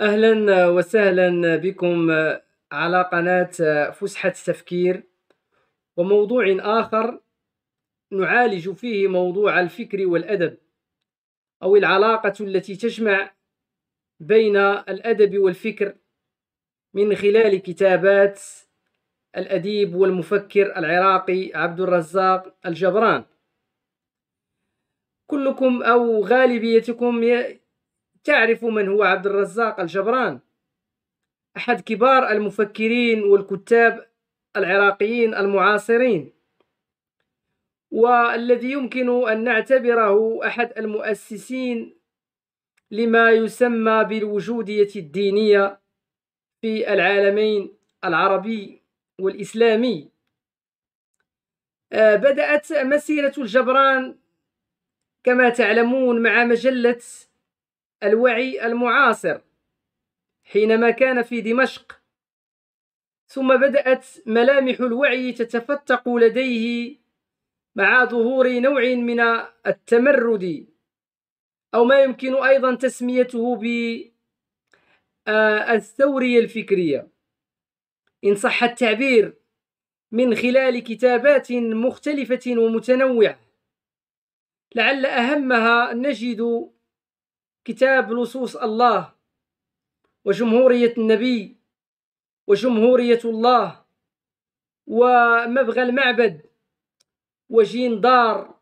اهلا وسهلا بكم على قناه فسحه التفكير وموضوع اخر نعالج فيه موضوع الفكر والأدب أو العلاقة التي تجمع بين الأدب والفكر من خلال كتابات الأديب والمفكر العراقي عبد الرزاق الجبران كلكم أو غالبيتكم تعرف من هو عبد الرزاق الجبران أحد كبار المفكرين والكتاب العراقيين المعاصرين والذي يمكن أن نعتبره أحد المؤسسين لما يسمى بالوجودية الدينية في العالمين العربي والإسلامي آه، بدأت مسيرة الجبران كما تعلمون مع مجلة الوعي المعاصر حينما كان في دمشق ثم بدأت ملامح الوعي تتفتق لديه مع ظهور نوع من التمرد أو ما يمكن أيضا تسميته بالثورية آه، الفكرية إن صح التعبير من خلال كتابات مختلفة ومتنوعة لعل أهمها نجد كتاب لصوص الله وجمهورية النبي وجمهورية الله ومبغى المعبد وجندار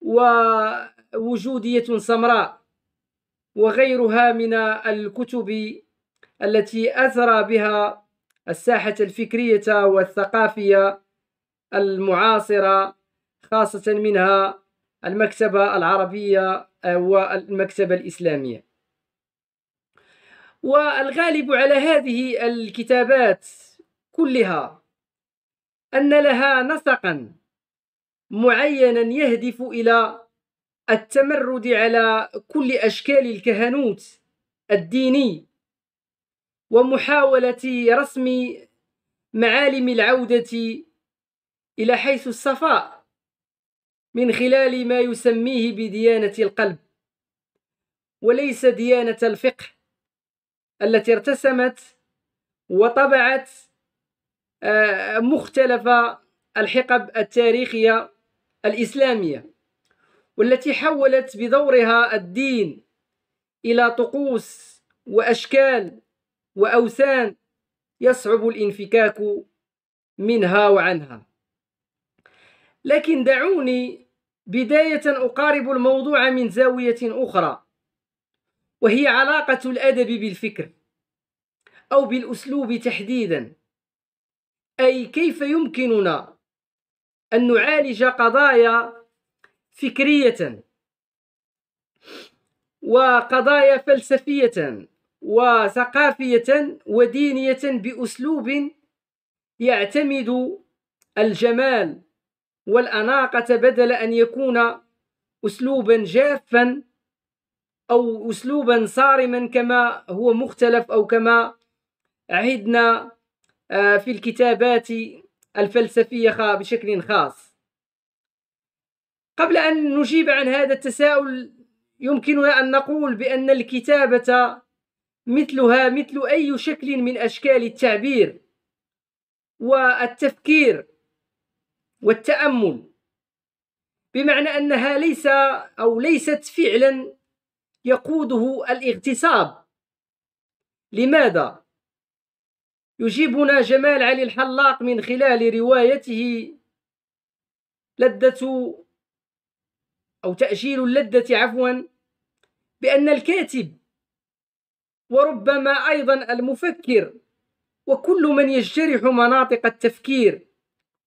ووجودية سمراء وغيرها من الكتب التي أثرى بها الساحة الفكرية والثقافية المعاصرة خاصة منها المكتبة العربية والمكتبة الإسلامية والغالب على هذه الكتابات كلها أن لها نسقا معينا يهدف الى التمرد على كل اشكال الكهنوت الديني ومحاوله رسم معالم العوده الى حيث الصفاء من خلال ما يسميه بديانه القلب وليس ديانه الفقه التي ارتسمت وطبعت آه، مختلف الحقب التاريخيه الإسلامية والتي حولت بدورها الدين إلى طقوس وأشكال وأوثان يصعب الانفكاك منها وعنها لكن دعوني بداية أقارب الموضوع من زاوية أخرى وهي علاقة الأدب بالفكر أو بالأسلوب تحديدا أي كيف يمكننا أن نعالج قضايا فكرية وقضايا فلسفية وثقافية ودينية بأسلوب يعتمد الجمال والأناقة بدل أن يكون أسلوبا جافا أو أسلوبا صارما كما هو مختلف أو كما عهدنا آه، في الكتابات الفلسفية بشكل خاص قبل أن نجيب عن هذا التساؤل يمكننا أن نقول بأن الكتابة مثلها مثل أي شكل من أشكال التعبير والتفكير والتأمل بمعنى أنها ليس أو ليست فعلا يقوده الاغتصاب لماذا؟ يجيبنا جمال علي الحلاق من خلال روايته لذة أو تأجيل اللذة عفوا بأن الكاتب وربما أيضا المفكر وكل من يجترح مناطق التفكير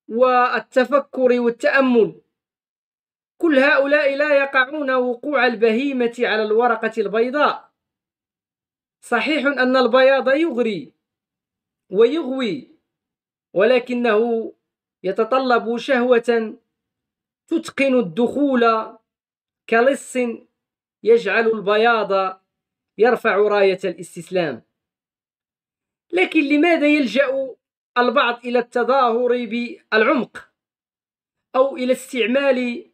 والتفكر والتأمل كل هؤلاء لا يقعون وقوع البهيمة على الورقة البيضاء صحيح أن البياض يغري ويغوي ولكنه يتطلب شهوة تتقن الدخول كلص يجعل البياض يرفع راية الاستسلام لكن لماذا يلجأ البعض إلى التظاهر بالعمق أو إلى استعمال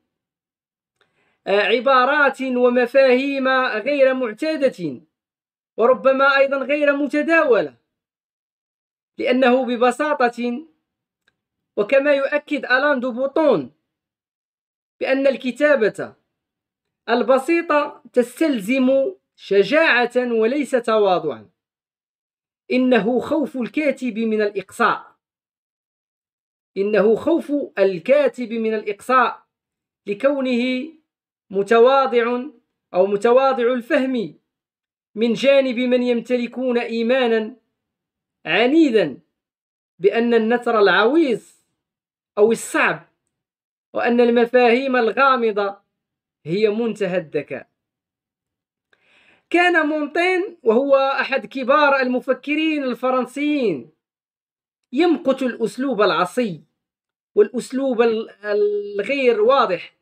آه، عبارات ومفاهيم غير معتادة وربما أيضا غير متداولة لأنه ببساطة وكما يؤكد ألان دو بوطون بأن الكتابة البسيطة تستلزم شجاعة وليس تواضعا إنه خوف الكاتب من الإقصاء إنه خوف الكاتب من الإقصاء لكونه متواضع أو متواضع الفهم من جانب من يمتلكون إيمانا عنيدا بأن النثر العويص أو الصعب وأن المفاهيم الغامضة هي منتهى الذكاء كان مونتين وهو أحد كبار المفكرين الفرنسيين يمقت الأسلوب العصي والأسلوب الغير واضح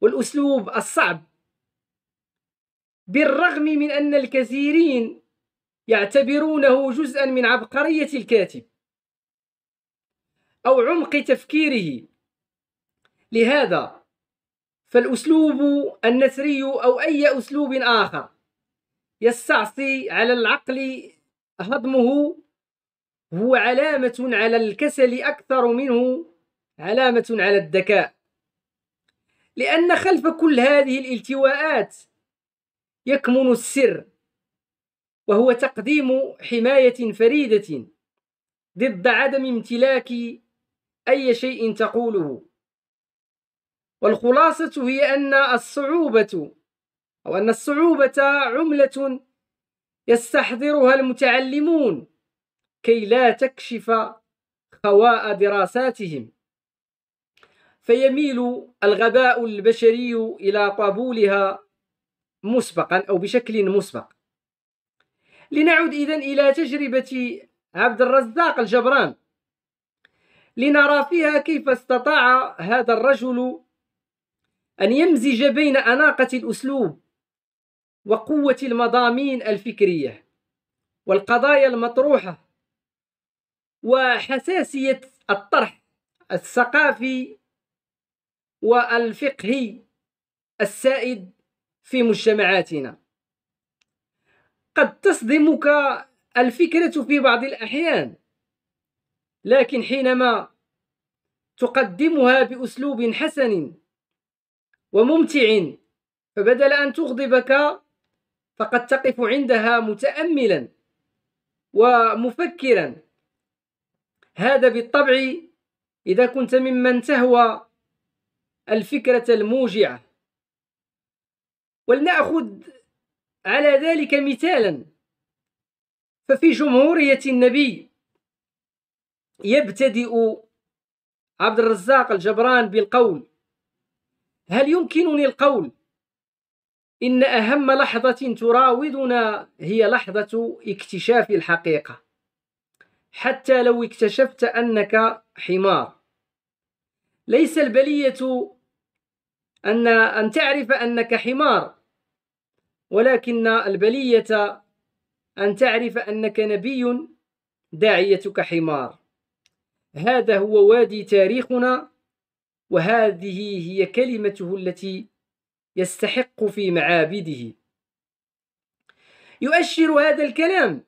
والأسلوب الصعب بالرغم من أن الكثيرين يعتبرونه جزءا من عبقرية الكاتب أو عمق تفكيره لهذا فالأسلوب النثري أو أي أسلوب آخر يستعصي على العقل هضمه هو علامة على الكسل أكثر منه علامة على الذكاء لأن خلف كل هذه الالتواءات يكمن السر وهو تقديم حماية فريدة ضد عدم امتلاك أي شيء تقوله والخلاصة هي أن الصعوبة أو أن الصعوبة عملة يستحضرها المتعلمون كي لا تكشف خواء دراساتهم فيميل الغباء البشري إلى قبولها مسبقا أو بشكل مسبق لنعود إذا إلى تجربة عبد الرزاق الجبران لنرى فيها كيف استطاع هذا الرجل أن يمزج بين أناقة الأسلوب وقوة المضامين الفكرية والقضايا المطروحة وحساسية الطرح الثقافي والفقهي السائد في مجتمعاتنا قد تصدمك الفكرة في بعض الأحيان لكن حينما تقدمها بأسلوب حسن وممتع فبدل أن تغضبك فقد تقف عندها متأملا ومفكرا هذا بالطبع إذا كنت ممن تهوى الفكرة الموجعة ولنأخذ على ذلك مثالا ففي جمهورية النبي يبتدئ عبد الرزاق الجبران بالقول هل يمكنني القول إن أهم لحظة تراودنا هي لحظة اكتشاف الحقيقة حتى لو اكتشفت أنك حمار ليس البلية أن أن تعرف أنك حمار ولكن البلية أن تعرف أنك نبي داعيتك حمار هذا هو وادي تاريخنا وهذه هي كلمته التي يستحق في معابده يؤشر هذا الكلام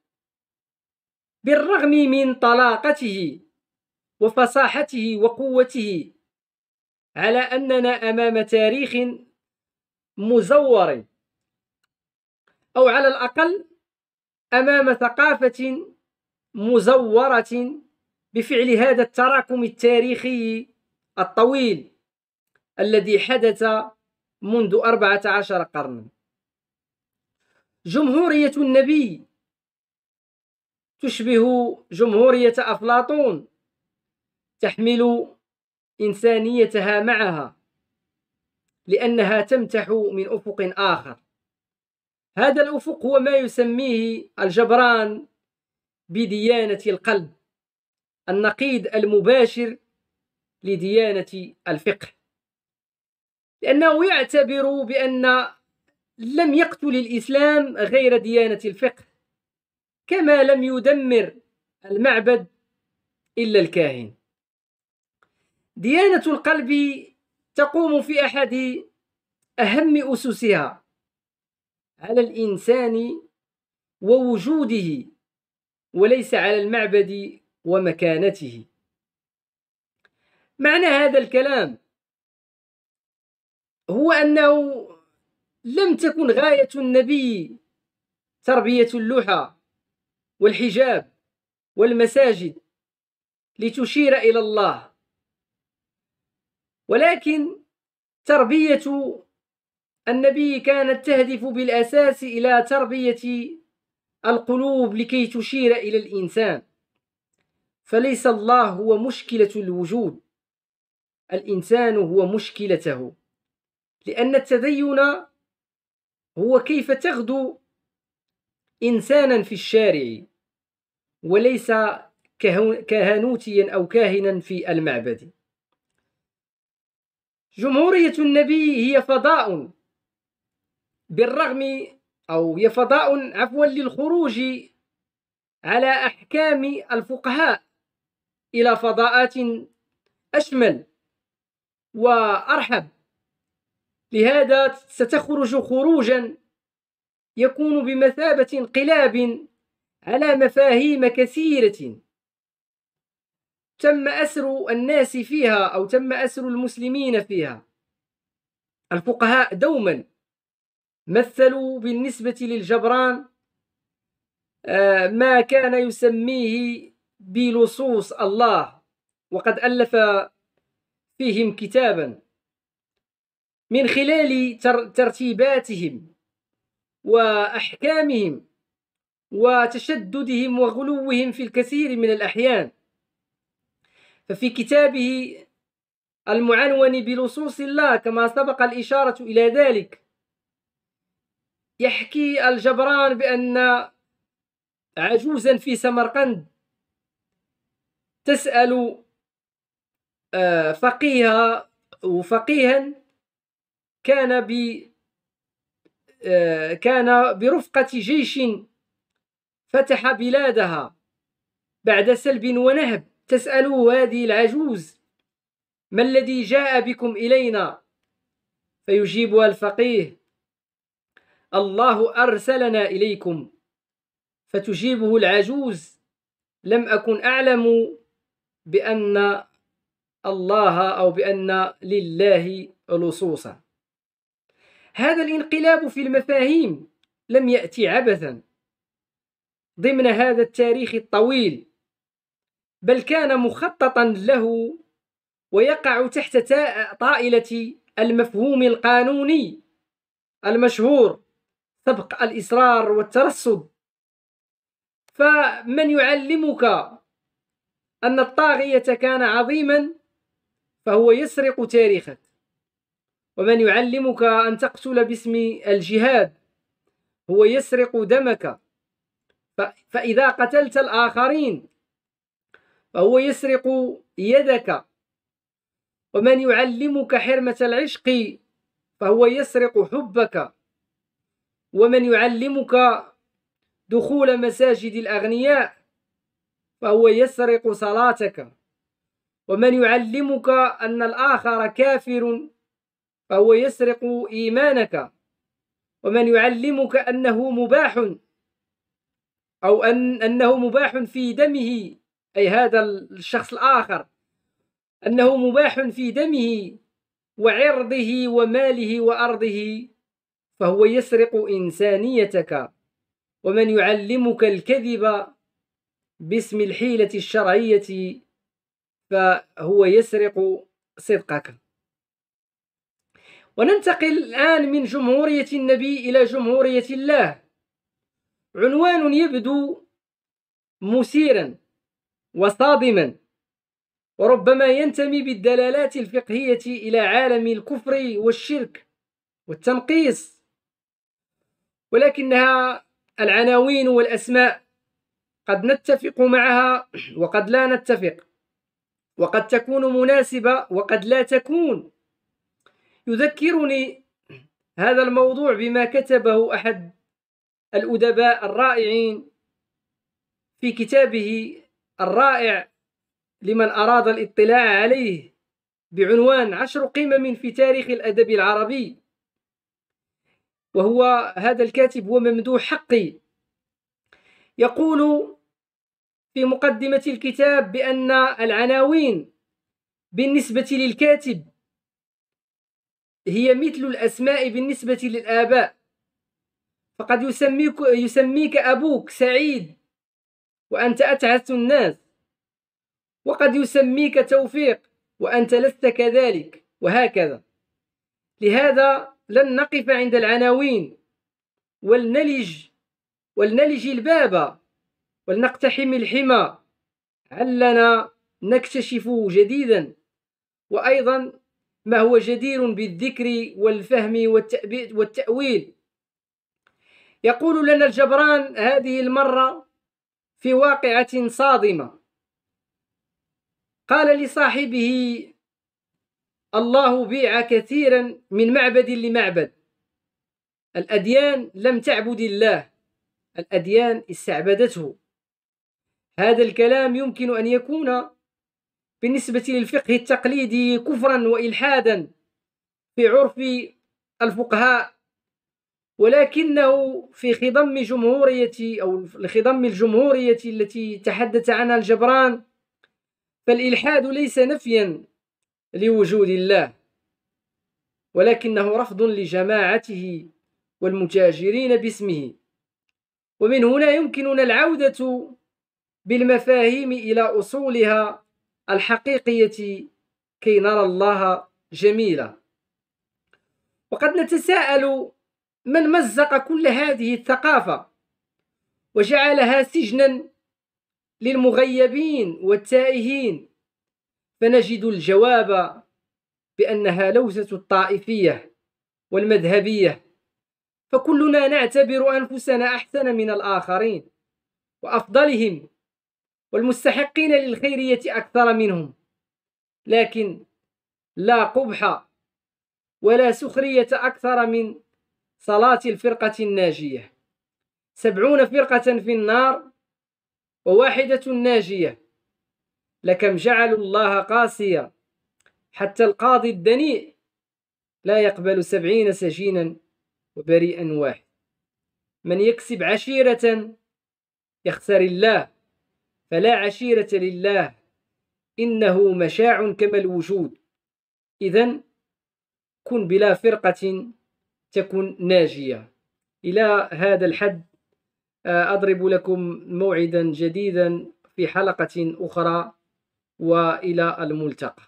بالرغم من طلاقته وفصاحته وقوته على أننا أمام تاريخ مزور أو على الأقل أمام ثقافة مزورة بفعل هذا التراكم التاريخي الطويل الذي حدث منذ 14 قرنا جمهورية النبي تشبه جمهورية أفلاطون تحمل إنسانيتها معها لأنها تمتح من أفق آخر هذا الأفق هو ما يسميه الجبران بديانة القلب النقيض المباشر لديانة الفقه لأنه يعتبر بأن لم يقتل الإسلام غير ديانة الفقه كما لم يدمر المعبد إلا الكاهن ديانة القلب تقوم في أحد أهم أسسها على الإنسان ووجوده وليس على المعبد ومكانته معنى هذا الكلام هو أنه لم تكن غاية النبي تربية اللحى والحجاب والمساجد لتشير إلى الله ولكن تربية النبي كانت تهدف بالأساس إلى تربية القلوب لكي تشير إلى الإنسان فليس الله هو مشكلة الوجود الإنسان هو مشكلته لأن التدين هو كيف تغدو إنسانا في الشارع وليس كهنوتيا أو كاهنا في المعبد جمهورية النبي هي فضاء بالرغم أو هي فضاء عفوا للخروج على أحكام الفقهاء إلى فضاءات أشمل وأرحب لهذا ستخرج خروجا يكون بمثابة انقلاب على مفاهيم كثيرة تم أسر الناس فيها أو تم أسر المسلمين فيها الفقهاء دوما مثلوا بالنسبة للجبران آه، ما كان يسميه بلصوص الله وقد ألف فيهم كتابا من خلال ترتيباتهم وأحكامهم وتشددهم وغلوهم في الكثير من الأحيان ففي كتابه المعنون بلصوص الله كما سبق الإشارة إلى ذلك يحكي الجبران بأن عجوزا في سمرقند تسأل آه، فقيها وفقيها كان ب آه، كان برفقة جيش فتح بلادها بعد سلب ونهب تسأله هذه العجوز ما الذي جاء بكم إلينا فيجيبها الفقيه الله أرسلنا إليكم فتجيبه العجوز لم أكن أعلم بأن الله أو بأن لله لصوصا هذا الانقلاب في المفاهيم لم يأتي عبثا ضمن هذا التاريخ الطويل بل كان مخططا له ويقع تحت طائلة المفهوم القانوني المشهور سبق الإصرار والترصد فمن يعلمك أن الطاغية كان عظيما فهو يسرق تاريخك ومن يعلمك أن تقتل باسم الجهاد هو يسرق دمك فإذا قتلت الآخرين فهو يسرق يدك ومن يعلمك حرمة العشق فهو يسرق حبك ومن يعلمك دخول مساجد الأغنياء فهو يسرق صلاتك ومن يعلمك أن الآخر كافر فهو يسرق إيمانك ومن يعلمك أنه مباح أو أن أنه مباح في دمه أي هذا الشخص الآخر أنه مباح في دمه وعرضه وماله وأرضه فهو يسرق إنسانيتك ومن يعلمك الكذب باسم الحيلة الشرعية فهو يسرق صدقك وننتقل الآن من جمهورية النبي إلى جمهورية الله عنوان يبدو مثيرا وصادما وربما ينتمي بالدلالات الفقهية إلى عالم الكفر والشرك والتنقيص ولكنها العناوين والأسماء قد نتفق معها وقد لا نتفق وقد تكون مناسبة وقد لا تكون يذكرني هذا الموضوع بما كتبه أحد الأدباء الرائعين في كتابه الرائع لمن أراد الاطلاع عليه بعنوان عشر قمم في تاريخ الأدب العربي وهو هذا الكاتب هو ممدوح حقي يقول في مقدمة الكتاب بأن العناوين بالنسبة للكاتب هي مثل الأسماء بالنسبة للآباء فقد يسميك, يسميك أبوك سعيد وأنت أتعس الناس وقد يسميك توفيق وأنت لست كذلك وهكذا لهذا لن نقف عند العناوين ولنلج ولنلج الباب ولنقتحم الحمى علنا نكتشف جديدا وأيضا ما هو جدير بالذكر والفهم والتأويل يقول لنا الجبران هذه المرة في واقعة صادمة قال لصاحبه الله بيع كثيرا من معبد لمعبد الأديان لم تعبد الله الأديان استعبدته هذا الكلام يمكن أن يكون بالنسبة للفقه التقليدي كفرا وإلحادا في عرف الفقهاء ولكنه في خضم جمهورية أو خضم الجمهورية التي تحدث عنها الجبران فالإلحاد ليس نفيا لوجود الله ولكنه رفض لجماعته والمتاجرين باسمه ومن هنا يمكننا العودة بالمفاهيم إلى أصولها الحقيقية كي نرى الله جميلا وقد نتساءل من مزق كل هذه الثقافة وجعلها سجنا للمغيبين والتائهين فنجد الجواب بأنها لوزة الطائفية والمذهبية فكلنا نعتبر أنفسنا أحسن من الآخرين وأفضلهم والمستحقين للخيرية أكثر منهم لكن لا قبح ولا سخرية أكثر من صلاة الفرقة الناجية سبعون فرقة في النار وواحدة ناجية لكم جعلوا الله قاسيا حتى القاضي الدنيء لا يقبل سبعين سجينا وبريئا واحد من يكسب عشيرة يخسر الله فلا عشيرة لله إنه مشاع كما الوجود إذا كن بلا فرقة تكن ناجية إلى هذا الحد آه، أضرب لكم موعدا جديدا في حلقة أخرى والى الملتقى